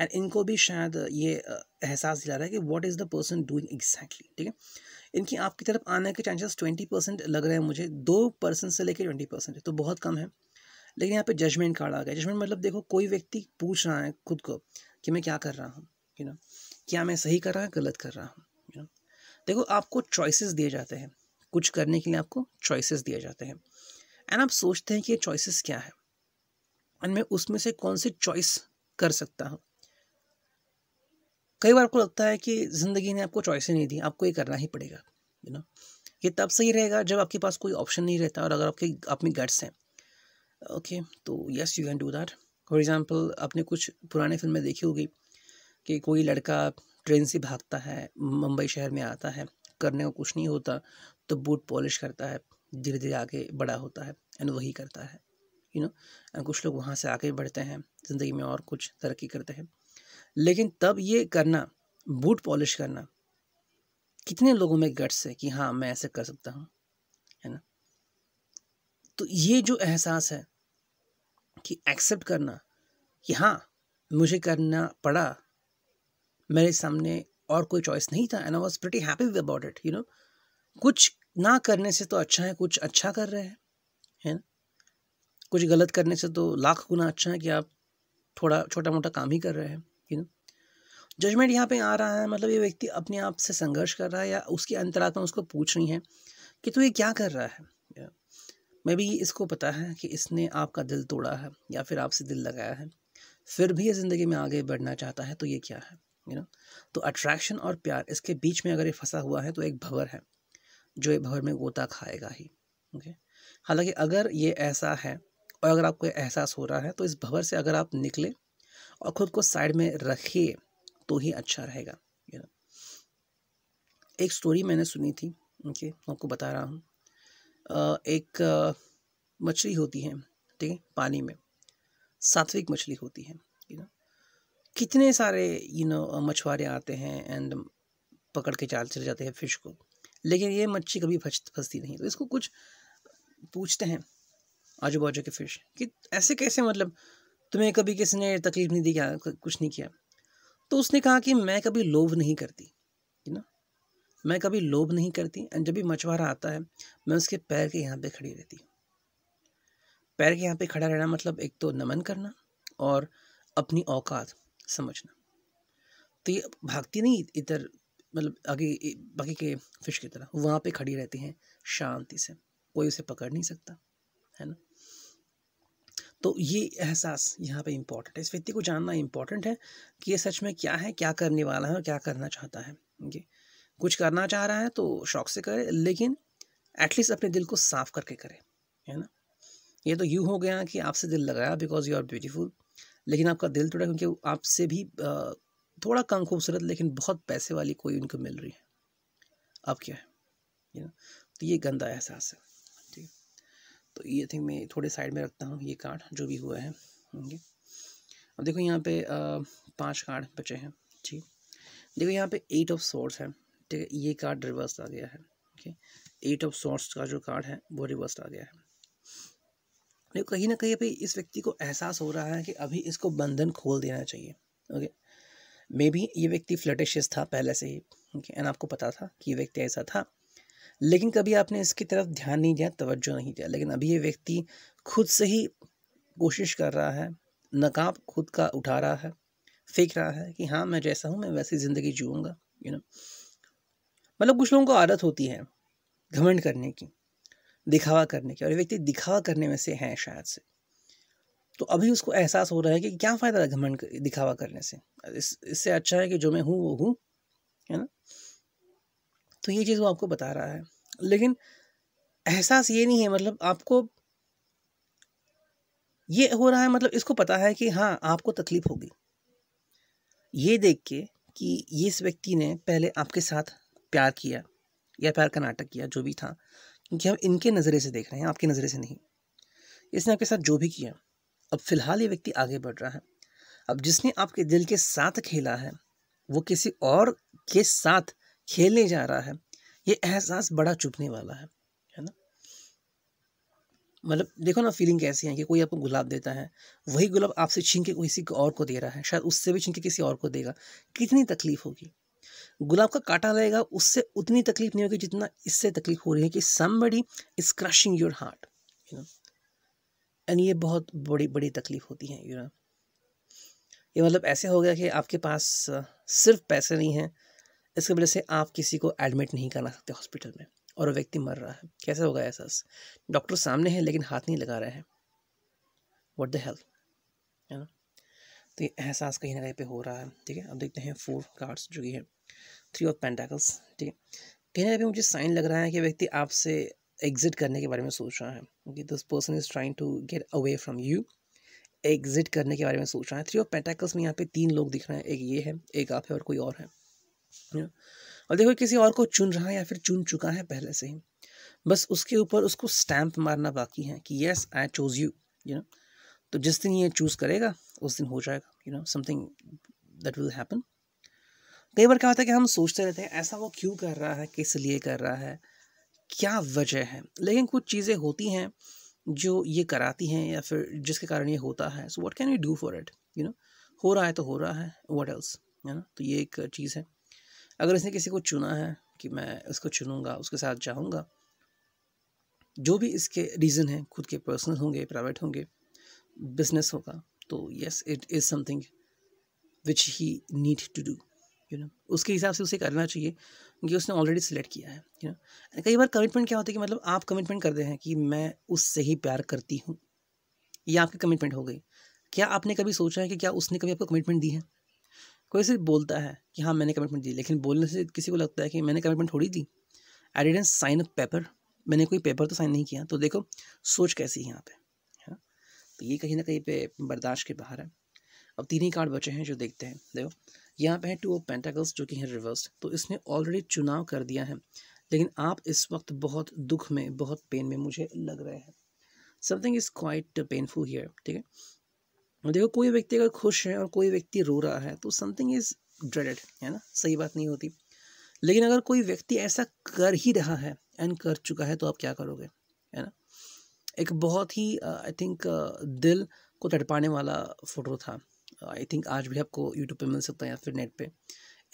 एंड इनको भी शायद ये एहसास दिला रहा है कि what is the person doing exactly ठीक है इनकी आपकी तरफ आने के चांसेस ट्वेंटी परसेंट लग रहे हैं मुझे दो पर्सन से लेकर ट्वेंटी परसेंट तो बहुत कम है लेकिन यहाँ पे जजमेंट कार्ड आ गया जजमेंट मतलब देखो कोई व्यक्ति पूछ रहा है खुद को कि मैं क्या कर रहा हूँ यू नो क्या मैं सही कर रहा हूँ गलत कर रहा हूँ यू नो देखो आपको चॉइसेस दिए जाते हैं कुछ करने के लिए आपको चॉइसेस दिए जाते हैं एंड आप सोचते हैं कि ये चॉइसेस क्या है एंड मैं उसमें से कौन सी चॉइस कर सकता हूँ कई बार आपको लगता है कि ज़िंदगी ने आपको ही नहीं दी आपको ये करना ही पड़ेगा यू नो ये तब सही रहेगा जब आपके पास कोई ऑप्शन नहीं रहता और अगर आपके आप में गट्स हैं ओके तो yes you can do that for example आपने कुछ पुराने फिल्में देखी होगी कि कोई लड़का ट्रेन से भागता है मुंबई शहर में आता है करने को कुछ नहीं होता तो बूट पॉलिश करता है धीरे धीरे आगे बड़ा होता है एंड वही करता है यू नो एंड कुछ लोग वहाँ से आगे बढ़ते हैं ज़िंदगी में और कुछ तरक्की करते हैं लेकिन तब ये करना बूट पॉलिश करना कितने लोगों में गट्स है कि हाँ मैं ऐसे कर सकता हूँ है ना तो ये जो एहसास है कि एक्सेप्ट करना कि हाँ मुझे करना पड़ा मेरे सामने और कोई चॉइस नहीं था and I was pretty happy with about it you know कुछ ना करने से तो अच्छा है कुछ अच्छा कर रहे हैं है ना कुछ गलत करने से तो लाख गुना अच्छा है कि आप थोड़ा छोटा मोटा काम ही कर रहे हैं यू नो जजमेंट यहाँ पे आ रहा है मतलब ये व्यक्ति अपने आप से संघर्ष कर रहा है या उसकी अंतरात्मा उसको पूछ रही है कि तू तो ये क्या कर रहा है मैं भी इसको पता है कि इसने आपका दिल तोड़ा है या फिर आपसे दिल लगाया है फिर भी ये ज़िंदगी में आगे बढ़ना चाहता है तो ये क्या है यू नो तो अट्रैक्शन और प्यार इसके बीच में अगर ये फंसा हुआ है तो एक भंवर है जो ये भंवर में गोता खाएगा ही ओके हालांकि अगर ये ऐसा है और अगर आपको एहसास हो रहा है तो इस भंवर से अगर आप निकले और ख़ुद को साइड में रखिए तो ही अच्छा रहेगा यू नो एक स्टोरी मैंने सुनी थी ओके okay, आपको बता रहा हूँ एक मछली होती है ठीक है पानी में सात्विक मछली होती है यू नो कितने सारे यू नो मछुआरे आते हैं एंड पकड़ के चाल चले जाते हैं फिश को लेकिन ये मच्छी कभी फंसती नहीं तो इसको कुछ पूछते हैं आजू बाजू के फिश कि ऐसे कैसे मतलब तुम्हें कभी किसी ने तकलीफ नहीं दी क्या कुछ नहीं किया तो उसने कहा कि मैं कभी लोभ नहीं करती मैं कभी लोभ नहीं करती एंड जब भी मछुआरा आता है मैं उसके पैर के यहाँ पे खड़ी रहती हूँ पैर के यहाँ पे खड़ा रहना मतलब एक तो नमन करना और अपनी औकात समझना तो ये भागती नहीं इधर मतलब आगे बाकी के फिश की तरह वहाँ पे खड़ी रहती हैं शांति से कोई उसे पकड़ नहीं सकता है ना तो ये एहसास यहाँ पे इम्पॉर्टेंट है इस व्यक्ति को जानना इम्पॉर्टेंट है कि ये सच में क्या है क्या करने वाला है और क्या करना चाहता है ये कुछ करना चाह रहा है तो शौक से करे लेकिन एटलीस्ट अपने दिल को साफ करके करे है ना ये तो यूँ हो गया कि आपसे दिल लगाया बिकॉज यू आर ब्यूटीफुल लेकिन आपका दिल टूटा क्योंकि आपसे भी थोड़ा कम खूबसूरत लेकिन बहुत पैसे वाली कोई उनको मिल रही है अब क्या है ये ना तो ये गंदा एहसास है ठीक है तो ये थिंक मैं थोड़े साइड में रखता हूँ ये कार्ड जो भी हुआ है ओके अब देखो यहाँ पे पाँच पांच कार्ड बचे हैं ठीक देखो यहाँ पे एट ऑफ सोर्स है ठीक है ये कार्ड रिवर्स आ गया है ओके एट ऑफ सॉर्ट्स का जो कार्ड है वो रिवर्स आ गया है देखो कहीं ना कहीं अभी इस व्यक्ति को एहसास हो रहा है कि अभी इसको बंधन खोल देना चाहिए ओके मे बी ये व्यक्ति फ्लटिशियस था पहले से ही ओके एंड आपको पता था कि ये व्यक्ति ऐसा था लेकिन कभी आपने इसकी तरफ ध्यान नहीं दिया तवज्जो नहीं दिया लेकिन अभी ये व्यक्ति खुद से ही कोशिश कर रहा है नकाब खुद का उठा रहा है फेंक रहा है कि हाँ मैं जैसा हूँ मैं वैसी ज़िंदगी जीऊँगा यू नो मतलब कुछ लोगों को आदत होती है घमंड करने की दिखावा करने की और ये व्यक्ति दिखावा करने में से हैं शायद से तो अभी उसको एहसास हो रहा है कि क्या फ़ायदा है घमंड दिखावा करने से इस इससे अच्छा है कि जो मैं हूँ वो हूँ है ना तो ये चीज़ वो आपको बता रहा है लेकिन एहसास ये नहीं है मतलब आपको ये हो रहा है मतलब इसको पता है कि हाँ आपको तकलीफ होगी ये देख के कि इस व्यक्ति ने पहले आपके साथ प्यार किया या प्यार का नाटक किया जो भी था क्योंकि हम इनके नज़रे से देख रहे हैं आपके नज़रे से नहीं इसने आपके साथ जो भी किया अब फ़िलहाल ये व्यक्ति आगे बढ़ रहा है अब जिसने आपके दिल के साथ खेला है वो किसी और के साथ खेलने जा रहा है ये एहसास बड़ा चुभने वाला है है ना मतलब देखो ना फीलिंग कैसी है कि कोई आपको गुलाब देता है वही गुलाब आपसे छीन के किसी और को दे रहा है शायद उससे भी छीन के किसी और को देगा कितनी तकलीफ होगी गुलाब का कांटा रहेगा उससे उतनी तकलीफ नहीं होगी जितना इससे तकलीफ हो रही है कि somebody is crushing your heart you know and ये बहुत बड़ी बड़ी तकलीफ होती है यू नो ये मतलब ऐसे हो गया कि आपके पास uh, सिर्फ पैसे नहीं हैं इसकी वजह से आप किसी को एडमिट नहीं करा सकते हॉस्पिटल में और वो व्यक्ति मर रहा है कैसे होगा एहसास डॉक्टर सामने है लेकिन हाथ नहीं लगा रहे हैं वट द हेल्थ तो ये एहसास कहीं ना कहीं पे हो रहा है ठीक है अब देखते हैं फोर कार्ड्स जो कि है थ्री ऑफ पेंटाकल्स ठीक है कहीं ना कहीं मुझे साइन लग रहा है कि व्यक्ति आपसे एग्जिट करने के बारे में सोच रहा है कि this person is trying to get away from you exit करने के बारे में सोच रहा है थ्री ऑफ पेंटाकल्स में यहाँ पे तीन लोग दिख रहे हैं एक ये है एक आप है और कोई और है और देखो किसी और को चुन रहा है या फिर चुन चुका है पहले से ही बस उसके ऊपर उसको स्टैंप मारना बाकी है कि yes I chose you you know तो जिस दिन ये चूज़ करेगा उस दिन हो जाएगा you know something that will happen कई बार क्या होता है कि हम सोचते रहते हैं ऐसा वो क्यों कर रहा है किस लिए कर रहा है क्या वजह है लेकिन कुछ चीज़ें होती हैं जो ये कराती हैं या फिर जिसके कारण ये होता है so what can you do for it you know हो रहा है तो हो रहा है वट एल्स है ना तो ये एक चीज़ है अगर इसने किसी को चुना है कि मैं इसको चुनूंगा उसके साथ जाऊंगा जो भी इसके रीज़न हैं खुद के पर्सनल होंगे प्राइवेट होंगे बिजनेस होगा तो yes it is something which he need to do you know उसके हिसाब से उसे करना चाहिए क्योंकि उसने ऑलरेडी सिलेक्ट किया है यू नो कई बार कमिटमेंट क्या होता है कि मतलब आप कमिटमेंट करते हैं कि मैं उससे ही प्यार करती हूँ ये आपकी कमिटमेंट हो गई क्या आपने कभी सोचा है कि क्या उसने कभी आपको कमिटमेंट दी है कोई सिर्फ बोलता है कि हाँ मैंने कमिटमेंट दी लेकिन बोलने से किसी को लगता है कि मैंने कमिटमेंट थोड़ी दी I didn't sign a paper मैंने कोई पेपर तो साइन नहीं किया तो देखो सोच कैसी है यहाँ पे तो ये कहीं ना कहीं पे बर्दाश्त के बाहर है अब तीन ही कार्ड बचे हैं जो देखते हैं देखो यहाँ पे है टू ऑफ पेंटाकल्स जो कि है रिवर्स तो इसने ऑलरेडी चुनाव कर दिया है लेकिन आप इस वक्त बहुत दुख में बहुत पेन में मुझे लग रहे हैं something is quite painful here ठीक है देखो कोई व्यक्ति अगर खुश है और कोई व्यक्ति रो रहा है तो समथिंग इज़ ड्रेडेड है ना सही बात नहीं होती लेकिन अगर कोई व्यक्ति ऐसा कर ही रहा है एंड कर चुका है तो आप क्या करोगे एक बहुत ही आई थिंक दिल को तड़पाने वाला फ़ोटो था आई थिंक आज भी आपको यूट्यूब पे मिल सकता है या फिर नेट पे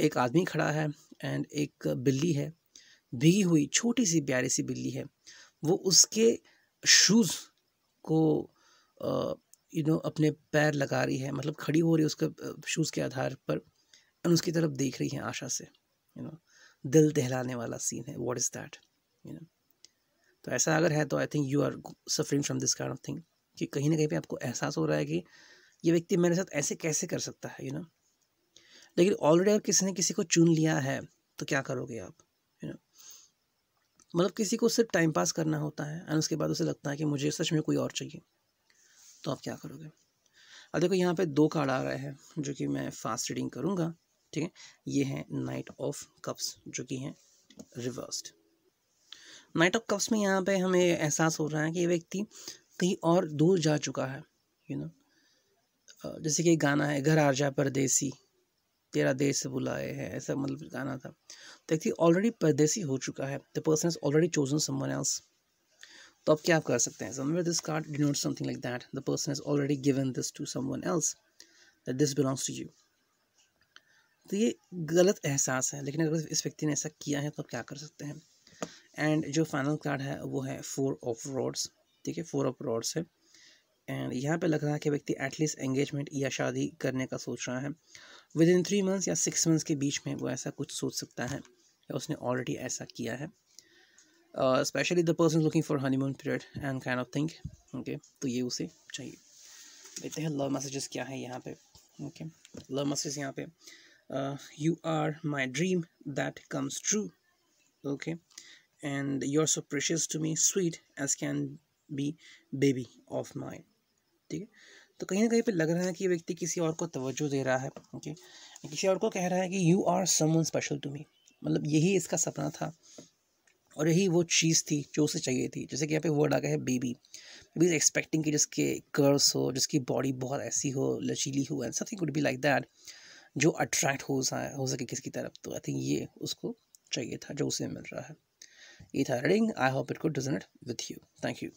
एक आदमी खड़ा है एंड एक बिल्ली है भीगी हुई छोटी सी प्यारी सी बिल्ली है वो उसके शूज़ को यू नो अपने पैर लगा रही है मतलब खड़ी हो रही है उसके शूज़ के आधार पर एंड उसकी तरफ देख रही है आशा से यू you नो know, दिल दहलाने वाला सीन है what is that you know तो ऐसा अगर है तो I think you are suffering from this kind of thing कि कहीं ना कहीं पे आपको एहसास हो रहा है कि ये व्यक्ति मेरे साथ ऐसे कैसे कर सकता है यू you नो know? लेकिन ऑलरेडी अगर किसी ने किसी को चुन लिया है तो क्या करोगे आप यू you नो know? मतलब किसी को सिर्फ टाइम पास करना होता है एंड उसके बाद उसे लगता है कि मुझे सच में कोई और चाहिए तो आप क्या करोगे अब देखो यहाँ पे दो कार्ड आ रहे हैं जो कि मैं फास्ट रीडिंग करूँगा ठीक है ये है नाइट ऑफ कप्स जो कि हैं रिवर्स्ड नाइट ऑफ कप्स में यहाँ पे हमें एहसास हो रहा है कि ये व्यक्ति कहीं और दूर जा चुका है यू you नो know? जैसे कि गाना है घर आ जा परदेसी तेरा देश से बुलाए है ऐसा मतलब गाना था तो व्यक्ति ऑलरेडी परदेसी हो चुका है the person is already chosen someone else तो अब क्या आप कर सकते हैं this card denote something like that the person is already given this to someone else that this belongs to you तो ये गलत एहसास है लेकिन अगर इस व्यक्ति ने ऐसा किया है तो आप क्या कर सकते हैं एंड जो फाइनल कार्ड है वो है फोर ऑफ रोड्स ठीक है फोर ऑफ रोड्स है एंड यहाँ पे लग रहा है कि व्यक्ति एटलीस्ट एंगेजमेंट या शादी करने का सोच रहा है विद इन थ्री मंथ्स या सिक्स मंथ्स के बीच में वो ऐसा कुछ सोच सकता है या उसने ऑलरेडी ऐसा किया है specially the person looking for honeymoon period and kind of think okay तो ये उसे चाहिए देखते हैं लव मैसेजेस क्या है यहाँ पे ओके लव मैसेज यहाँ पे you are my dream that comes true okay and you're so precious to me sweet as can be baby of mine ठीक है तो कहीं ना कहीं पे लग रहा है कि व्यक्ति किसी और को तवज्जो दे रहा है ओके किसी और को कह रहा है कि you are someone special to me मतलब यही इसका सपना था और यही वो चीज़ थी जो उसे चाहिए थी जैसे कि यहाँ पे वर्ड आ गया है बेबी बेबी इज़ एक्सपेक्टिंग कि जिसके कर्ल्स हो जिसकी बॉडी बहुत ऐसी हो लचीली हो and something would be like that जो अट्रैक्ट हो सा हो सके किसकी तरफ तो आई थिंक ये उसको चाहिए था जो उसे मिल रहा है ether reading i hope it could resonate with you thank you